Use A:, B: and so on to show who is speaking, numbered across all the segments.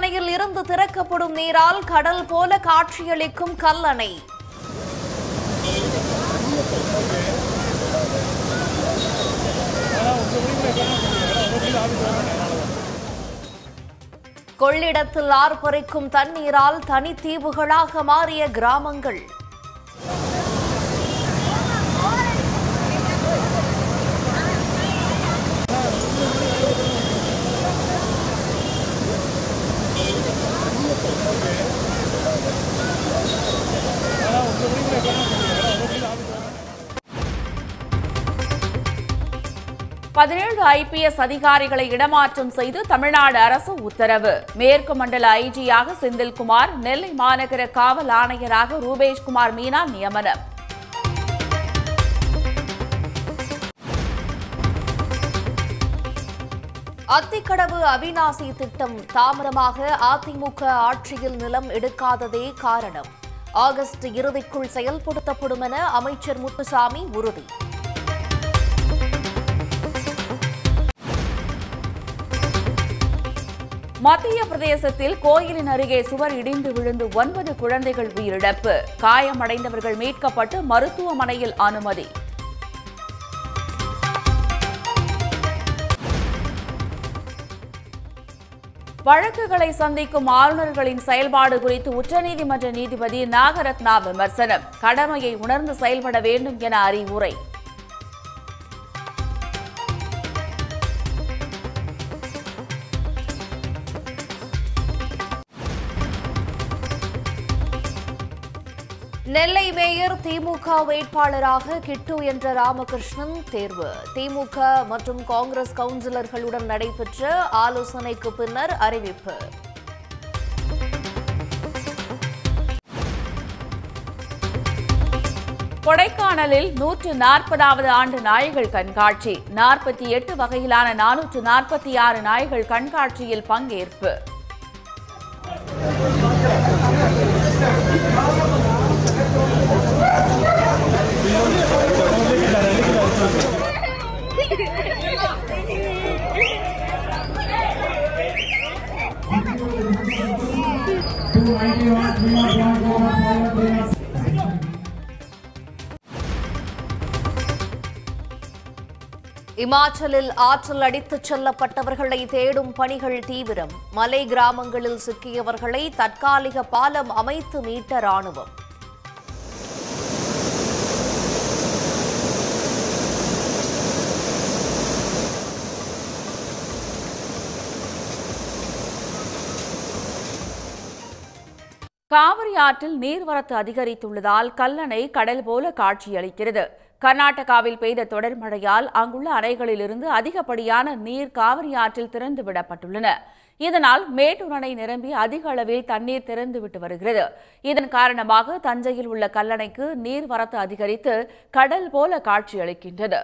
A: அணையில் இருந்து திறக்கப்படும் நீரால் கடல் போல காட்சியளிக்கும் கல்லணை கொள்ளிடத்தில் ஆர்ப்பரிக்கும் தண்ணீரால் தனித்தீவுகளாக மாறிய கிராமங்கள்
B: பதினேழு ஐபிஎஸ் அதிகாரிகளை இடமாற்றம் செய்து தமிழ்நாடு அரசு உத்தரவு மேற்கு மண்டல ஐஜியாக செந்தில்குமார் நெல்லை மாநகர காவல் ஆணையராக ரூபேஷ்குமார் மீனா நியமனம்
A: அத்திக்கடவு அவிநாசி திட்டம் தாமிரமாக அதிமுக ஆட்சியில் நிலம் எடுக்காததே காரணம் ஆகஸ்ட் இறுதிக்குள் செயல்படுத்தப்படும் என அமைச்சர்
B: முத்துசாமி உறுதி மத்திய பிரதேசத்தில் கோயிலின் அருகே சுவர் இடிந்து விழுந்து ஒன்பது குழந்தைகள் உயிரிழப்பு காயமடைந்தவர்கள் மீட்கப்பட்டு மருத்துவமனையில் அனுமதி வழக்குகளை சந்திக்கும் ஆளுநர்களின் செயல்பாடு குறித்து உச்சநீதிமன்ற நீதிபதி நாகரத்னா விமர்சனம் கடமையை உணர்ந்து செயல்பட வேண்டும் என அறிவுரை
A: நெல்லை மேயர் திமுக வேட்பாளராக கிட்டு என்ற ராமகிருஷ்ணன் தேர்வு திமுக மற்றும் காங்கிரஸ் கவுன்சிலர்களுடன் நடைபெற்ற ஆலோசனைக்கு பின்னர் அறிவிப்பு
B: கொடைக்கானலில் நூற்று நாற்பதாவது ஆண்டு நாய்கள் கண்காட்சி நாற்பத்தி எட்டு வகையிலான நானூற்று நாற்பத்தி ஆறு நாய்கள் கண்காட்சியில் பங்கேற்பு
A: இமாச்சலில் ஆற்றல் அடித்துச் செல்லப்பட்டவர்களை தேடும் பணிகள் தீவிரம் மலை கிராமங்களில் சிக்கியவர்களை தற்காலிக பாலம் அமைத்து மீட்ட ராணுவம்
B: காவிரி ஆற்றில் நீர்வரத்து அதிகரித்துள்ளதால் கல்லணை கடல் போல காட்சியளிக்கிறது கர்நாடகாவில் பெய்த தொடர் மழையால் அங்குள்ள அணைகளிலிருந்து அதிகப்படியான நீர் காவிரி ஆற்றில் திறந்து விடப்பட்டுள்ளன இதனால் மேட்டூர் அணை நிரம்பி அதிக அளவில் தண்ணீர் திறந்துவிட்டு வருகிறது இதன் காரணமாக தஞ்சையில் உள்ள கல்லணைக்கு நீர்வரத்து அதிகரித்து கடல் போல காட்சியளிக்கின்றது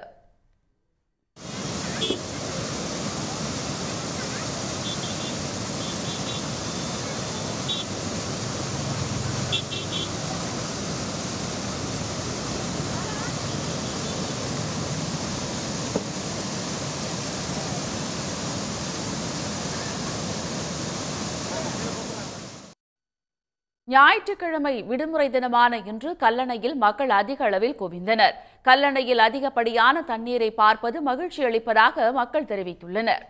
B: ஞாயிற்றுக்கிழமை விடுமுறை தினமான இன்று கல்லணையில் மக்கள் அதிக அளவில் குவிந்தனர் கல்லணையில் அதிகப்படியான தண்ணீரை பார்ப்பது மகிழ்ச்சி அளிப்பதாக மக்கள் தெரிவித்துள்ளனர்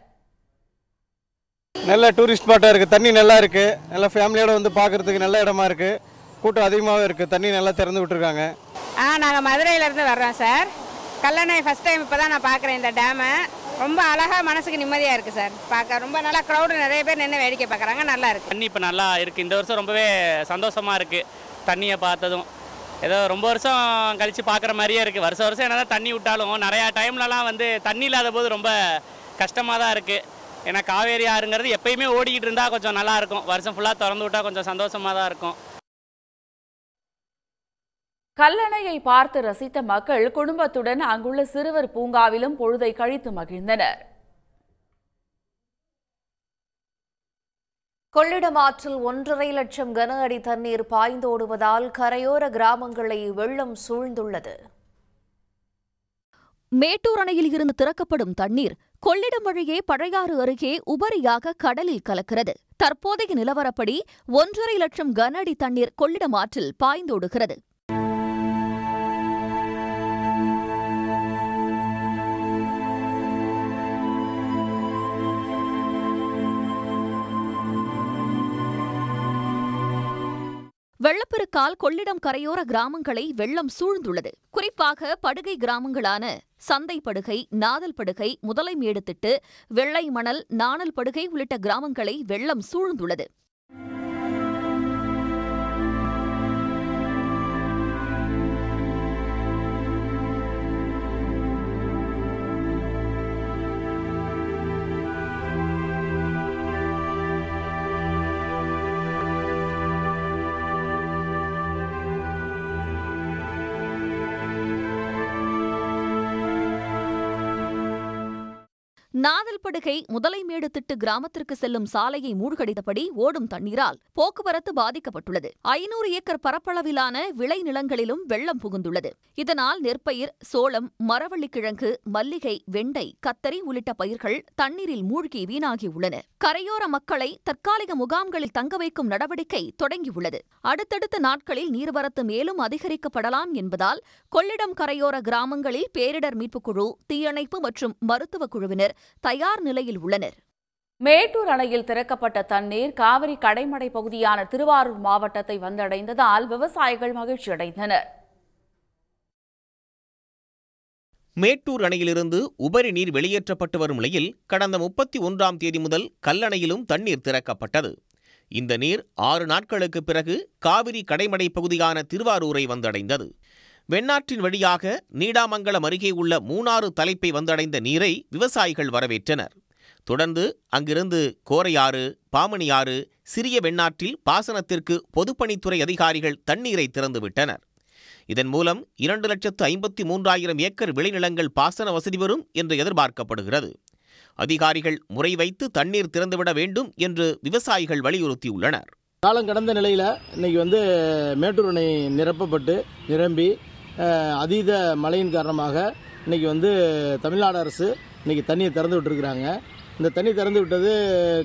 C: நல்ல டூரிஸ்ட் ஸ்பாட்டாக இருக்குது தண்ணி நல்லா இருக்குது நல்ல ஃபேமிலியோட வந்து பாக்குறதுக்கு நல்ல இடமா இருக்குது கூட்டம் அதிகமாவே இருக்குது தண்ணி நல்லா திறந்து விட்டுருக்காங்க
B: ஆ நாங்கள் இருந்து வர்றோம் சார் கல்லணை ஃபர்ஸ்ட் டைம் இப்போ தான் நான் பார்க்குறேன் இந்த டேமை ரொம்ப அழகாக மனசுக்கு நிம்மதியாக இருக்குது சார் பார்க்க ரொம்ப நல்லா க்ரௌடு நிறைய பேர் நின்று வேடிக்கை பார்க்குறாங்க நல்லா
C: இருக்கு தண்ணி இப்போ நல்லா இருக்குது இந்த வருஷம் ரொம்பவே சந்தோஷமாக இருக்குது தண்ணியை பார்த்ததும் ஏதோ ரொம்ப வருஷம் கழிச்சு பார்க்குற மாதிரியே இருக்குது வருஷம் வருஷம் என்னதான் தண்ணி விட்டாலும் நிறையா டைம்லலாம் வந்து தண்ணி இல்லாத போது ரொம்ப கஷ்டமாக தான் இருக்குது ஏன்னா காவேரி ஆறுங்கிறது எப்பயுமே ஓடிக்கிட்டு இருந்தால் கொஞ்சம் நல்லாயிருக்கும் வருஷம் ஃபுல்லாக திறந்து விட்டால் கொஞ்சம் சந்தோஷமாக தான் இருக்கும்
B: கல்லணையை பார்த்து ரசித்த மக்கள் குடும்பத்துடன் அங்குள்ள சிறுவர் பூங்காவிலும் பொழுதை கழித்து மகிழ்ந்தனர் கொள்ளிடம் ஆற்றில் ஒன்றரை லட்சம்
A: கன அடி தண்ணீர் பாய்ந்தோடுவதால் கரையோர கிராமங்களை வெள்ளம் சூழ்ந்துள்ளது
D: மேட்டூர் அணையில் இருந்து திறக்கப்படும் தண்ணீர்
A: கொள்ளிடம் வழியே
D: பழையாறு அருகே உபரியாக கடலில் கலக்கிறது தற்போதைய நிலவரப்படி ஒன்றரை லட்சம் கன அடி தண்ணீர் கொள்ளிடம் ஆற்றில் பாய்ந்தோடுகிறது வெள்ளப்பெருக்கால் கொள்ளிடம் கரையோர கிராமங்களை வெள்ளம் சூழ்ந்துள்ளது குறிப்பாக படுகை கிராமங்களான சந்தை படுகை நாதல் படுகை முதலைமேடு திட்டு வெள்ளை மணல் நாணல் படுகை உள்ளிட்ட கிராமங்களை வெள்ளம் சூழ்ந்துள்ளது நாதல்படுகை முதலைமேடு திட்டு கிராமத்திற்கு செல்லும் சாலையை மூழ்கடித்தபடி ஓடும் தண்ணீரால் போக்குவரத்து பாதிக்கப்பட்டுள்ளது ஐநூறு ஏக்கர் பரப்பளவிலான விளை நிலங்களிலும் வெள்ளம் புகுந்துள்ளது இதனால் நெற்பயிர் சோளம் மரவள்ளிக்கிழங்கு மல்லிகை வெண்டை கத்தரி உள்ளிட்ட பயிர்கள் தண்ணீரில் மூழ்கி வீணாகியுள்ளன கரையோர மக்களை தற்காலிக முகாம்களில் தங்க வைக்கும் நடவடிக்கை தொடங்கியுள்ளது அடுத்தடுத்த நாட்களில் நீர்வரத்து மேலும் அதிகரிக்கப்படலாம் என்பதால் கொள்ளிடம் கரையோர கிராமங்களில் பேரிடர் மீட்புக் குழு தீயணைப்பு மற்றும் மருத்துவக் குழுவினர் தயார் நிலையில்
B: உள்ளனர் மேட்டூர் அணையில் திறக்கப்பட்ட தண்ணீர் காவிரி கடைமடை பகுதியான திருவாரூர் மாவட்டத்தை வந்தடைந்ததால் விவசாயிகள் மகிழ்ச்சி அடைந்தனர்
E: மேட்டூர் அணையிலிருந்து உபரி நீர் வெளியேற்றப்பட்டு வரும் நிலையில் கடந்த முப்பத்தி ஒன்றாம் தேதி முதல் கல்லணையிலும் தண்ணீர் திறக்கப்பட்டது இந்த நீர் ஆறு நாட்களுக்கு பிறகு காவிரி கடைமடை பகுதியான திருவாரூரை வந்தடைந்தது வெண்ணாற்றின் வழியாக நீடாமங்கலம் அருகே உள்ள மூணாறு தலைப்பை வந்தடைந்த நீரை விவசாயிகள் வரவேற்றனர் தொடர்ந்து அங்கிருந்து கோரையாறு பாமணியாறு சிறிய வெண்ணாற்றில் பாசனத்திற்கு பொதுப்பணித்துறை அதிகாரிகள் தண்ணீரை திறந்துவிட்டனர் இதன் மூலம் இரண்டு லட்சத்து ஐம்பத்தி மூன்றாயிரம் ஏக்கர் விளைநிலங்கள் பாசன வசதி பெறும் என்று எதிர்பார்க்கப்படுகிறது அதிகாரிகள் முறை வைத்து தண்ணீர் திறந்துவிட வேண்டும் என்று விவசாயிகள் வலியுறுத்தியுள்ளனர் காலம் கடந்த நிலையில் இன்னைக்கு வந்து மேட்டூர் அணை நிரப்பப்பட்டு நிரம்பி அதீத மழையின் காரணமாக இன்றைக்கி வந்து தமிழ்நாடு அரசு இன்றைக்கி தண்ணியை திறந்து விட்டுருக்குறாங்க இந்த தண்ணி திறந்து விட்டது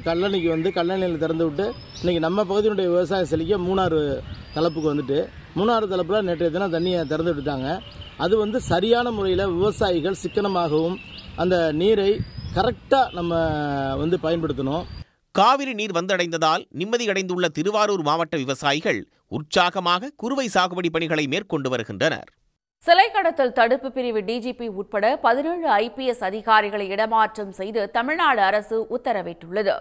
E: கல்லணைக்கு வந்து கல்லணையில் திறந்து விட்டு இன்றைக்கி நம்ம பகுதியினுடைய விவசாய செழிக்க மூணாறு தலைப்புக்கு வந்துட்டு மூணாறு தலைப்பில் நேற்றைய தினம் தண்ணியை திறந்து விட்டுட்டாங்க அது வந்து சரியான முறையில் விவசாயிகள் சிக்கனமாகவும் அந்த நீரை கரெக்டாக நம்ம வந்து பயன்படுத்தணும் காவிரி நீர் வந்தடைந்ததால் நிம்மதி அடைந்துள்ள திருவாரூர் மாவட்ட விவசாயிகள் உற்சாகமாக குறுவை சாகுபடி பணிகளை மேற்கொண்டு வருகின்றனர்
B: சிலை கடத்தல் தடுப்பு பிரிவு டிஜிபி உட்பட பதினேழு ஐபிஎஸ் அதிகாரிகளை இடமாற்றம் செய்து தமிழ்நாடு அரசு உத்தரவிட்டுள்ளது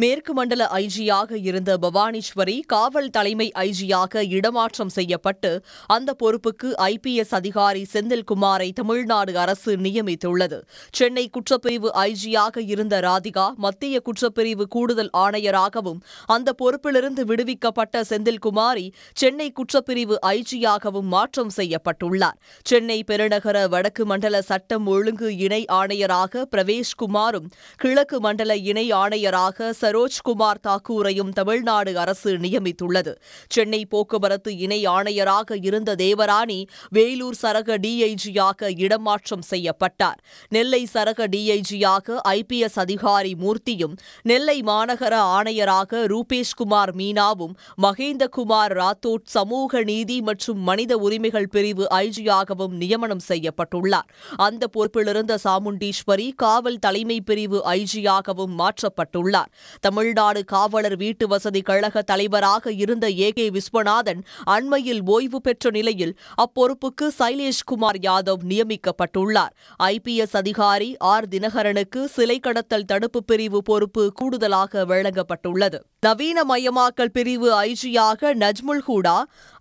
F: மேற்கு மண்டல ஐஜியாக இருந்த பவானீஸ்வரி காவல் தலைமை ஐஜியாக இடமாற்றம் செய்யப்பட்டு அந்த பொறுப்புக்கு ஐபிஎஸ் அதிகாரி செந்தில்குமாரை தமிழ்நாடு அரசு நியமித்துள்ளது சென்னை குற்றப்பிரிவு ஐஜியாக இருந்த ராதிகா மத்திய குற்றப்பிரிவு கூடுதல் ஆணையராகவும் அந்த பொறுப்பிலிருந்து விடுவிக்கப்பட்ட செந்தில்குமாரி சென்னை குற்றப்பிரிவு ஐஜியாகவும் மாற்றம் செய்யப்பட்டுள்ளார் சென்னை பெருநகர வடக்கு மண்டல சட்டம் ஒழுங்கு இணை ஆணையராக பிரவேஷ்குமாரும் கிழக்கு மண்டல இணை ஆணையராக சரோஜ்குமார் தாக்கூரையும் தமிழ்நாடு அரசு நியமித்துள்ளது சென்னை போக்குவரத்து இணை ஆணையராக இருந்த தேவராணி வேலூர் சரக டிஐஜியாக இடமாற்றம் செய்யப்பட்டார் நெல்லை சரக டிஐஜியாக ஐபிஎஸ் அதிகாரி மூர்த்தியும் நெல்லை மாநகர ஆணையராக ரூபேஷ்குமார் மீனாவும் மகேந்தகுமார் ராத்தோட் சமூக நீதி மற்றும் மனித உரிமைகள் பிரிவு ஐஜியாகவும் நியமனம் செய்யப்பட்டுள்ளார் அந்த பொறுப்பிலிருந்த சாமுண்டீஸ்வரி காவல் தலைமை பிரிவு ஐஜியாகவும் மாற்றப்பட்டுள்ளார் தமிழ்நாடு காவலர் வீட்டு வசதி கழக தலைவராக இருந்த ஏ கே விஸ்வநாதன் அண்மையில் ஓய்வு பெற்ற நிலையில் அப்பொறுப்புக்கு சைலேஷ்குமார் யாதவ் நியமிக்கப்பட்டுள்ளார் ஐ பி எஸ் அதிகாரி ஆர் தினகரனுக்கு சிலை கடத்தல் தடுப்பு பிரிவு பொறுப்பு கூடுதலாக வழங்கப்பட்டுள்ளது நவீனமயமாக்கல் பிரிவு ஐஜியாக நஜ்முல் ஹூடா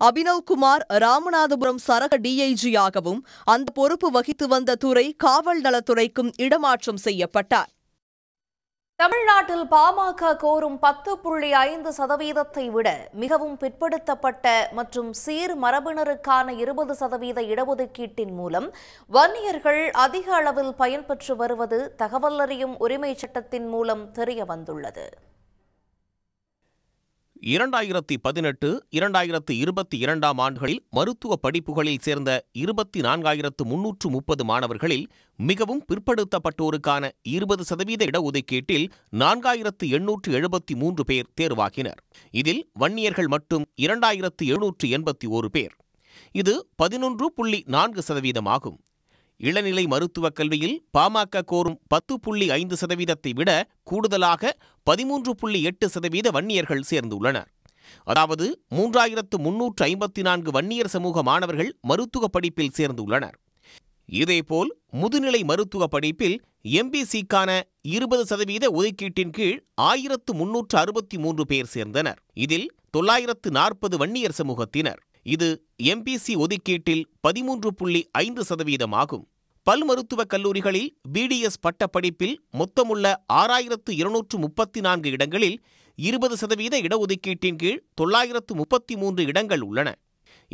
F: அபினவ்குமார் ராமநாதபுரம் சரக டிஐஜியாகவும் அந்த பொறுப்பு வகித்து வந்த துறை காவல் நலத்துறைக்கும் இடமாற்றம் செய்யப்பட்டார்
A: தமிழ்நாட்டில் பாமக கோரும் பத்து புள்ளி ஐந்து சதவீதத்தை விட மிகவும் பிற்படுத்தப்பட்ட மற்றும் சீர் மரபினருக்கான இருபது சதவீத இடஒதுக்கீட்டின் மூலம் வன்னியர்கள் அதிக அளவில் பயன்பெற்று வருவது தகவல் அறியும் உரிமை சட்டத்தின் மூலம் தெரிய வந்துள்ளது
E: இரண்டாயிரத்தி பதினெட்டு இரண்டாயிரத்து இருபத்தி இரண்டாம் ஆண்டுகளில் மருத்துவ படிப்புகளில் சேர்ந்த இருபத்தி நான்காயிரத்து முன்னூற்று முப்பது மாணவர்களில் மிகவும் பிற்படுத்தப்பட்டோருக்கான இருபது சதவீத இடஒதுக்கீட்டில் நான்காயிரத்து எண்ணூற்று எழுபத்தி மூன்று பேர் தேர்வாகினர் இதில் வன்னியர்கள் மட்டும் இரண்டாயிரத்து எழுநூற்று எண்பத்தி ஓரு பேர் இது பதினொன்று புள்ளி நான்கு சதவீதமாகும் இளநிலை மருத்துவக் கல்வியில் பாமக கோரும் பத்து புள்ளி ஐந்து சதவீதத்தை விட கூடுதலாக பதிமூன்று புள்ளி எட்டு சதவீத வன்னியர்கள் சேர்ந்துள்ளனர் அதாவது மூன்றாயிரத்து முன்னூற்று ஐம்பத்தி நான்கு வன்னியர் சமூக மாணவர்கள் மருத்துவ படிப்பில் சேர்ந்துள்ளனர் இதேபோல் முதுநிலை மருத்துவ படிப்பில் எம்பிசிக்கான இருபது சதவீத ஒதுக்கீட்டின் கீழ் ஆயிரத்து முன்னூற்று அறுபத்தி மூன்று பேர் சேர்ந்தனர் இதில் தொள்ளாயிரத்து நாற்பது வன்னியர் சமூகத்தினர் இது எம்பிசி ஒதுக்கீட்டில் பதிமூன்று புள்ளி ஐந்து சதவீதமாகும் பல் மருத்துவக் கல்லூரிகளில் பிடிஎஸ் பட்டப்படிப்பில் மொத்தமுள்ள ஆறாயிரத்து இருநூற்று முப்பத்தி நான்கு இடங்களில் இருபது சதவீத இடஒதுக்கீட்டின் கீழ் தொள்ளாயிரத்து முப்பத்தி மூன்று இடங்கள் உள்ளன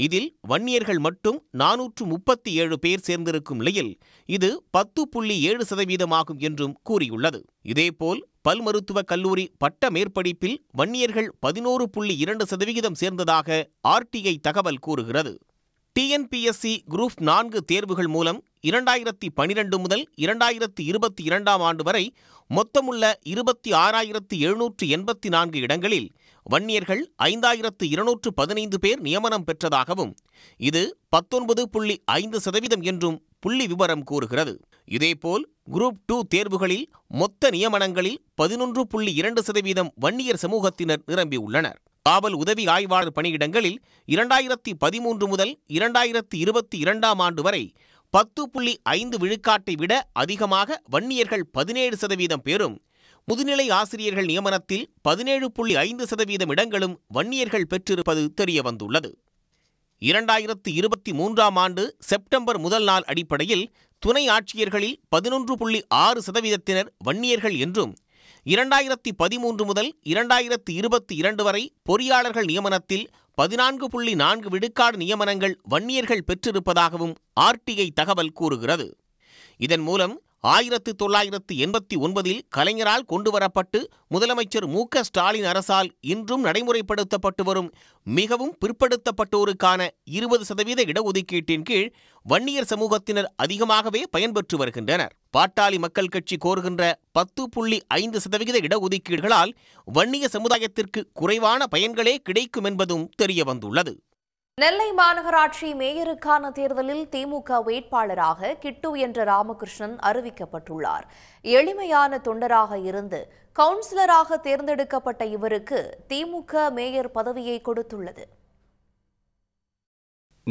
E: இதில் வன்னியர்கள் மட்டும் நானூற்று முப்பத்தி ஏழு பேர் சேர்ந்திருக்கும் நிலையில் இது பத்து புள்ளி ஏழு சதவீதமாகும் என்றும் கூறியுள்ளது இதேபோல் பல் மருத்துவக் கல்லூரி பட்ட மேற்படிப்பில் வன்னியர்கள் பதினோரு புள்ளி இரண்டு சதவிகிதம் சேர்ந்ததாக ஆர்டிஐ தகவல் கூறுகிறது டிஎன்பிஎஸ்சி குரூப் நான்கு தேர்வுகள் மூலம் இரண்டாயிரத்தி பனிரெண்டு முதல் இரண்டாயிரத்தி இருபத்தி இரண்டாம் ஆண்டு வரை மொத்தமுள்ள இருபத்தி ஆறாயிரத்து எழுநூற்று எண்பத்தி நான்கு இடங்களில் வன்னியர்கள் ஐந்தாயிரத்து இருநூற்று பதினைந்து பேர் நியமனம் பெற்றதாகவும் இது பத்தொன்பது புள்ளி ஐந்து சதவீதம் என்றும் புள்ளி விவரம் கூறுகிறது இதேபோல் குரூப் டூ தேர்வுகளில் மொத்த நியமனங்களில் பதினொன்று புள்ளி இரண்டு சதவீதம் வன்னியர் சமூகத்தினர் நிரம்பியுள்ளனர் காவல் உதவி ஆய்வாளர் பணியிடங்களில் இரண்டாயிரத்தி பதிமூன்று முதல் இரண்டாயிரத்தி இருபத்தி இரண்டாம் ஆண்டு வரை பத்து புள்ளி ஐந்து விழுக்காட்டை விட அதிகமாக வன்னியர்கள் பதினேழு சதவீதம் பேரும் முதுநிலை ஆசிரியர்கள் நியமனத்தில் பதினேழு புள்ளி ஐந்து சதவீதம் இடங்களும் வன்னியர்கள் பெற்றிருப்பது தெரிய வந்துள்ளது இரண்டாயிரத்து இருபத்தி மூன்றாம் ஆண்டு செப்டம்பர் முதல் நாள் அடிப்படையில் துணை ஆட்சியர்களில் பதினொன்று புள்ளி ஆறு சதவீதத்தினர் வன்னியர்கள் என்றும் இரண்டாயிரத்தி பதிமூன்று முதல் இரண்டாயிரத்து இருபத்தி இரண்டு வரை பொறியாளர்கள் நியமனத்தில் பதினான்கு புள்ளி நான்கு விடுக்காடு நியமனங்கள் வன்னியர்கள் பெற்றிருப்பதாகவும் ஆர்டிஐ தகவல் கூறுகிறது இதன் மூலம் ஆயிரத்து தொள்ளாயிரத்து எண்பத்தி ஒன்பதில் கலைஞரால் கொண்டுவரப்பட்டு முதலமைச்சர் மு ஸ்டாலின் அரசால் இன்றும் நடைமுறைப்படுத்தப்பட்டு வரும் மிகவும் பிற்படுத்தப்பட்டோருக்கான இருபது சதவீத இடஒதுக்கீட்டின் கீழ் வன்னியர் சமூகத்தினர் அதிகமாகவே பயன்பெற்று வருகின்றனர் பாட்டாளி மக்கள் கட்சி கோருகின்ற பத்து புள்ளி ஐந்து சதவிகித இடஒதுக்கீடுகளால் வன்னிய சமுதாயத்திற்கு குறைவான பயன்களே கிடைக்கும் என்பதும் தெரிய வந்துள்ளது
A: நெல்லை மாநகராட்சி மேயருக்கான தேர்தலில் திமுக வேட்பாளராக கிட்டு என்ற ராமகிருஷ்ணன் அறிவிக்கப்பட்டுள்ளார் எளிமையான தொண்டராக இருந்து கவுன்சிலராக தேர்ந்தெடுக்கப்பட்ட இவருக்கு திமுக மேயர் பதவியை கொடுத்துள்ளது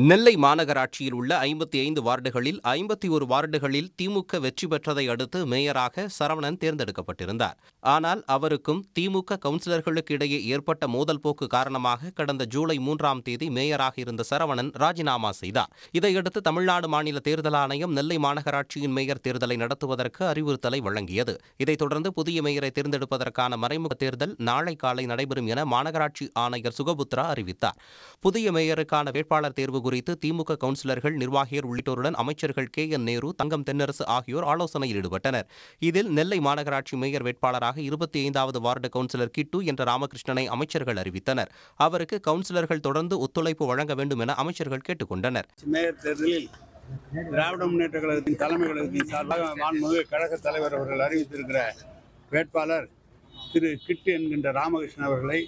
C: நெல்லை மாநகராட்சியில் உள்ள ஐம்பத்தி ஐந்து வார்டுகளில் ஐம்பத்தி ஒரு வார்டுகளில் திமுக வெற்றி பெற்றதை அடுத்து மேயராக சரவணன் தேர்ந்தெடுக்கப்பட்டிருந்தார் ஆனால் அவருக்கும் திமுக கவுன்சிலர்களுக்கு இடையே ஏற்பட்ட மோதல் போக்கு காரணமாக கடந்த ஜூலை மூன்றாம் தேதி மேயராக இருந்த சரவணன் ராஜினாமா செய்தார் இதையடுத்து தமிழ்நாடு மாநில தேர்தல் ஆணையம் நெல்லை மாநகராட்சியின் மேயர் தேர்தலை நடத்துவதற்கு அறிவுறுத்தலை வழங்கியது இதைத் தொடர்ந்து புதிய மேயரை தேர்ந்தெடுப்பதற்கான மறைமுக தேர்தல் நாளை காலை நடைபெறும் என மாநகராட்சி ஆணையர் சுகபுத்ரா அறிவித்தார் புதிய மேயருக்கான வேட்பாளர் தேர்வு குறித்து திமுக கவுன்சிலர்கள் நிர்வாகிகள் உள்ளிட்டோருடன் அமைச்சர்கள் கே என் நேரு தங்கம் தென்னரசு ஆகியோர் ஆலோசனையில் ஈடுபட்டனர் இதில் நெல்லை மாநகராட்சி மேயர் வேட்பாளராக இருபத்தி ஐந்தாவது வார்டு கவுன்சிலர் கிட்டு என்ற ராமகிருஷ்ணனை அமைச்சர்கள் அறிவித்தனர் அவருக்கு கவுன்சிலர்கள் தொடர்ந்து ஒத்துழைப்பு வழங்க வேண்டும் என அமைச்சர்கள் கேட்டுக்கொண்டனர் திராவிட முன்னேற்ற கழகத்தின் தலைமை கழகத்தின் சார்பாக மாண்புமிகு கழக தலைவர் அவர்கள் அறிவித்திருக்கிற
B: வேட்பாளர் திரு கிட்டு என்கின்ற ராமகிருஷ்ணன் அவர்களை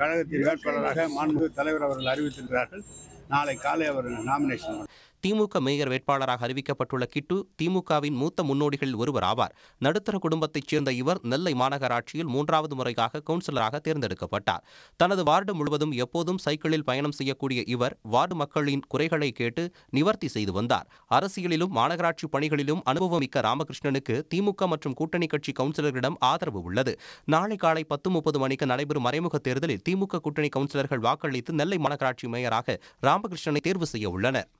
B: கழகத்தின் வேட்பாளராக மாண்புமிகு தலைவர் அவர்கள் அறிவித்திருக்கிறார்கள் நாளை காலை அவர் நாமினேஷன்
C: திமுக மேயர் வேட்பாளராக அறிவிக்கப்பட்டுள்ள கிட்டு திமுகவின் மூத்த முன்னோடிகளில் ஒருவர் ஆவார் நடுத்தர குடும்பத்தைச் சேர்ந்த இவர் நெல்லை மாநகராட்சியில் மூன்றாவது முறையாக கவுன்சிலராக தேர்ந்தெடுக்கப்பட்டார் தனது வார்டு முழுவதும் எப்போதும் சைக்கிளில் பயணம் செய்யக்கூடிய இவர் வார்டு மக்களின் குறைகளை கேட்டு நிவர்த்தி செய்து வந்தார் அரசியலிலும் மாநகராட்சி பணிகளிலும் அனுபவமிக்க ராமகிருஷ்ணனுக்கு திமுக மற்றும் கூட்டணி கட்சி கவுன்சிலர்களிடம் ஆதரவு உள்ளது நாளை காலை பத்து முப்பது மணிக்கு நடைபெறும் மறைமுக தேர்தலில் திமுக கூட்டணி கவுன்சிலர்கள் வாக்களித்து நெல்லை மாநகராட்சி மேயராக ராமகிருஷ்ணனை தேர்வு செய்ய உள்ளனர்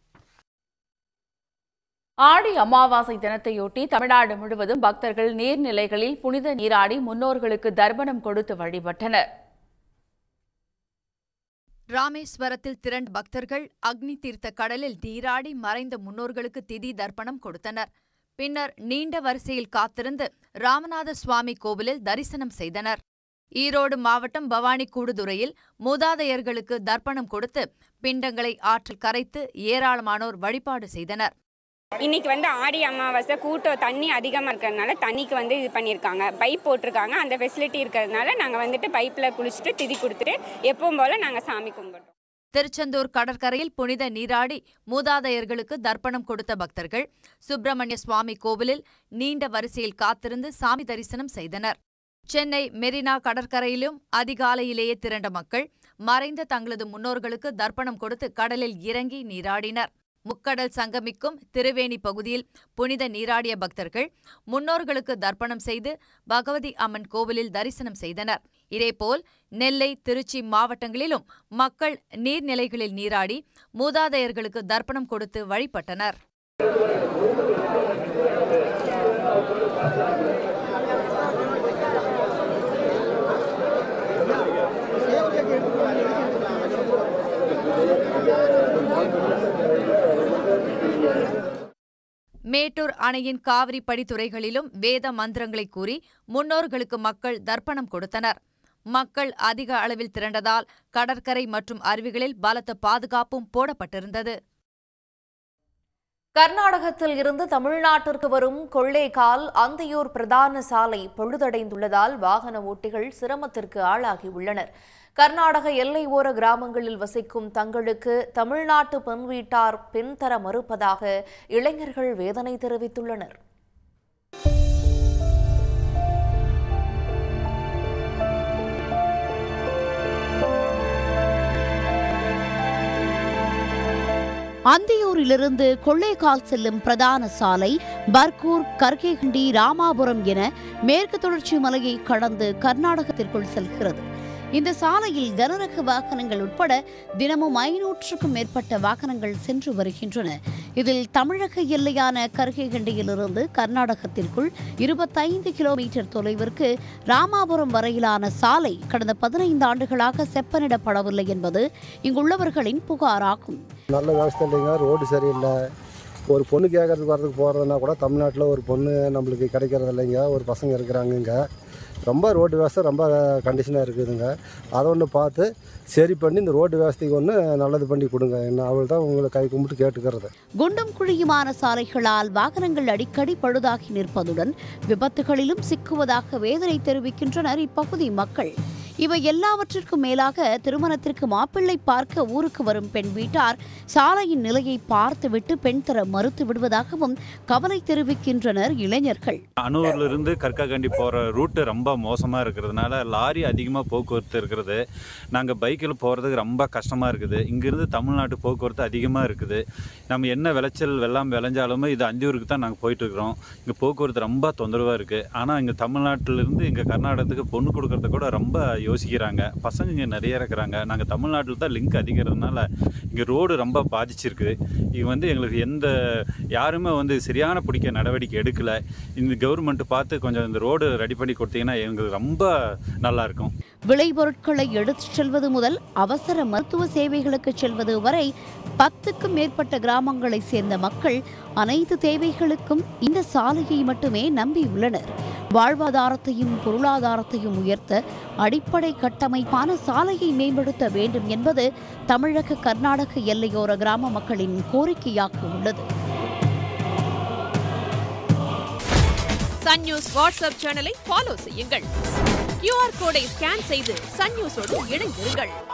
B: ஆடி அமாவாசை தினத்தையொட்டி தமிழ்நாடு முழுவதும் பக்தர்கள் நீர்நிலைகளில் புனித நீராடி முன்னோர்களுக்கு தர்ப்பணம் கொடுத்து வழிபட்டனர்
G: ராமேஸ்வரத்தில் திரண்டு பக்தர்கள் அக்னி தீர்த்த கடலில் நீராடி மறைந்த முன்னோர்களுக்கு திதி தர்ப்பணம் கொடுத்தனர் பின்னர் நீண்ட வரிசையில் காத்திருந்து ராமநாத சுவாமி கோவிலில் தரிசனம் செய்தனர் ஈரோடு மாவட்டம் பவானி கூடுதுறையில் மூதாதையர்களுக்கு தர்ப்பணம் கொடுத்து பிண்டங்களை ஆற்றில் கரைத்து ஏராளமானோர் வழிபாடு செய்தனர்
B: இன்னைக்கு வந்து ஆடி அமாவாசை கூட்டம் தண்ணி அதிகமாக இருக்கிறதுனால தண்ணிக்கு வந்து இது பண்ணியிருக்காங்க பைப் போட்டிருக்காங்க அந்த ஃபெசிலிட்டி இருக்கிறதுனால நாங்கள் வந்துட்டு பைப்பில் குளிச்சுட்டு திதி கொடுத்துட்டு எப்பவும் போல் நாங்கள் சாமி கும்பிட்றோம்
G: திருச்செந்தூர் கடற்கரையில் புனித நீராடி மூதாதையர்களுக்கு தர்ப்பணம் கொடுத்த பக்தர்கள் சுப்பிரமணிய சுவாமி கோவிலில் நீண்ட வரிசையில் காத்திருந்து சாமி தரிசனம் செய்தனர் சென்னை மெரினா கடற்கரையிலும் அதிகாலையிலேயே திரண்ட மக்கள் மறைந்த தங்களது முன்னோர்களுக்கு தர்ப்பணம் கொடுத்து கடலில் இறங்கி நீராடினர் முக்கடல் சங்கமிக்கும் திருவேணி பகுதியில் புனித நீராடிய பக்தர்கள் முன்னோர்களுக்கு தர்ப்பணம் செய்து பகவதி அம்மன் கோவிலில் தரிசனம் செய்தனர் இதேபோல் நெல்லை திருச்சி மாவட்டங்களிலும் மக்கள் நீர்நிலைகளில் நீராடி மூதாதையர்களுக்கு தர்ப்பணம் கொடுத்து வழிபட்டனர் மேட்டூர் அணையின் காவிரி படித்துறைகளிலும் வேத மந்திரங்களை கூறி முன்னோர்களுக்கு மக்கள் தர்ப்பணம் கொடுத்தனர் மக்கள் அதிக அளவில் திரண்டதால் கடற்கரை மற்றும் அருவிகளில் பலத்த பாதுகாப்பும் போடப்பட்டிருந்தது கர்நாடகத்தில் இருந்து தமிழ்நாட்டிற்கு வரும் கொள்ளேகால் அந்தியூர்
A: பிரதான சாலை பொழுதடைந்துள்ளதால் வாகன ஓட்டிகள் சிரமத்திற்கு ஆளாகியுள்ளனா் கர்நாடக எல்லை ஓர கிராமங்களில் வசிக்கும் தங்களுக்கு தமிழ்நாட்டு பெண் வீட்டார் பின்தர மறுப்பதாக இளைஞர்கள் வேதனை தெரிவித்துள்ளனர்
H: அந்தியூரிலிருந்து கொள்ளைக்கால் செல்லும் பிரதான சாலை பர்கூர் கர்கேகண்டி ராமாபுரம் என மேற்கு தொடர்ச்சி மலையை கடந்து கர்நாடகத்திற்குள் செல்கிறது இந்த சாலையில் கனரக வாகனங்கள் உட்பட தினமும் ஐநூற்றுக்கும் மேற்பட்ட வாகனங்கள் சென்று வருகின்றன இதில் தமிழக எல்லையான கருகைகண்டியிலிருந்து கர்நாடகத்திற்குள் இருபத்தைந்து கிலோமீட்டர் தொலைவிற்கு ராமாபுரம் வரையிலான சாலை கடந்த பதினைந்து ஆண்டுகளாக செப்பனிடப்படவில்லை என்பது இங்குள்ளவர்களின் புகாராகும்
C: நல்ல விவசாயம் ரோடு சரியில்லை ஒரு பொண்ணு கேட்கறதுக்கு வரதுக்கு போகிறதுனா கூட தமிழ்நாட்டில் ஒரு பொண்ணு நம்மளுக்கு கிடைக்கிறது இல்லைங்க ஒரு பசங்க இருக்கிறாங்க ரொம்ப ரோடு விவசாயம் ரொம்ப கண்டிஷனாக இருக்குதுங்க அதை ஒன்று பார்த்து சரி பண்ணி இந்த ரோடு விவசாயத்துக்கு ஒன்று நல்லது பண்ணி கொடுங்க என்ன அவள் தான் உங்களை கை கும்பிட்டு கேட்டுக்கிறது
H: குண்டும் குழியுமான சாலைகளால் வாகனங்கள் அடிக்கடி பழுதாகி நிற்பதுடன் விபத்துகளிலும் சிக்குவதாக வேதனை தெரிவிக்கின்றனர் இப்பகுதி மக்கள் இவை எல்லாவற்றிற்கும் மேலாக திருமணத்திற்கு மாப்பிள்ளை பார்க்க ஊருக்கு வரும் பெண் வீட்டார் சாலையின் நிலையை பார்த்துவிட்டு பெண் தர மறுத்து விடுவதாகவும் கவலை தெரிவிக்கின்றனர் இளைஞர்கள்
C: இருந்து கற்காகண்டி போகிற ரூட்டு ரொம்ப மோசமாக இருக்கிறதுனால லாரி அதிகமாக போக்குவரத்து இருக்கிறது நாங்கள் பைக்கில் போகிறதுக்கு ரொம்ப கஷ்டமாக இருக்குது இங்கேருந்து தமிழ்நாட்டு போக்குவரத்து அதிகமாக இருக்குது நம்ம என்ன விளைச்சல் வெள்ளாம விளைஞ்சாலுமே இது அந்தியூருக்கு தான் நாங்கள் போயிட்டுருக்குறோம் இங்கே போக்குவரத்து ரொம்ப தொந்தரவாக இருக்குது ஆனால் இங்கே தமிழ்நாட்டிலிருந்து இங்கே கர்நாடகத்துக்கு பொண்ணு கொடுக்கறது கூட ரொம்ப யோசிக்கிறாங்க பசங்க இங்கே நிறைய இருக்கிறாங்க நாங்கள் தமிழ்நாட்டில் தான் லிங்க் அதிகிறதுனால இங்கே ரோடு ரொம்ப பாதிச்சிருக்குது இது வந்து எங்களுக்கு எந்த யாருமே வந்து சரியான பிடிக்க நடவடிக்கை எடுக்கலை இந்த கவர்மெண்ட்டு பார்த்து கொஞ்சம் இந்த ரோடு ரெடி பண்ணி கொடுத்தீங்கன்னா எங்களுக்கு ரொம்ப நல்லாயிருக்கும்
H: விளைபொருட்களை எடுத்துச் செல்வது முதல் அவசர மருத்துவ சேவைகளுக்கு செல்வது வரை பத்துக்கும் மேற்பட்ட கிராமங்களை சேர்ந்த மக்கள் அனைத்து தேவைகளுக்கும் இந்த சாலையை மட்டுமே நம்பியுள்ளனர் வாழ்வாதாரத்தையும் பொருளாதாரத்தையும் உயர்த்த அடிப்படை கட்டமைப்பான சாலையை மேம்படுத்த வேண்டும் என்பது தமிழக கர்நாடக எல்லையோர கிராம மக்களின் கோரிக்கையாக உள்ளது
B: சன் நியூஸ் வாட்ஸ்அப் சேனலை ஃபாலோ செய்யுங்கள் கியூஆர் கோடை ஸ்கேன் செய்து சன் நியூஸோடு இணைந்திருங்கள்